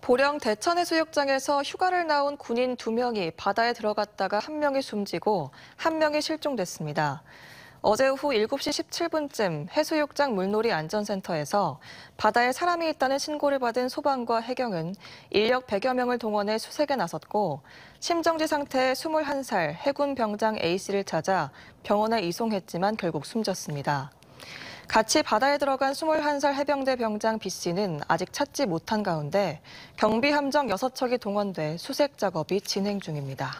보령 대천해수욕장에서 휴가를 나온 군인 두명이 바다에 들어갔다가 한명이 숨지고 한명이 실종됐습니다. 어제 오후 7시 17분쯤 해수욕장 물놀이 안전센터에서 바다에 사람이 있다는 신고를 받은 소방과 해경은 인력 100여 명을 동원해 수색에 나섰고 심정지 상태의 21살 해군 병장 A씨를 찾아 병원에 이송했지만 결국 숨졌습니다. 같이 바다에 들어간 21살 해병대 병장 B씨는 아직 찾지 못한 가운데 경비 함정 6척이 동원돼 수색 작업이 진행 중입니다.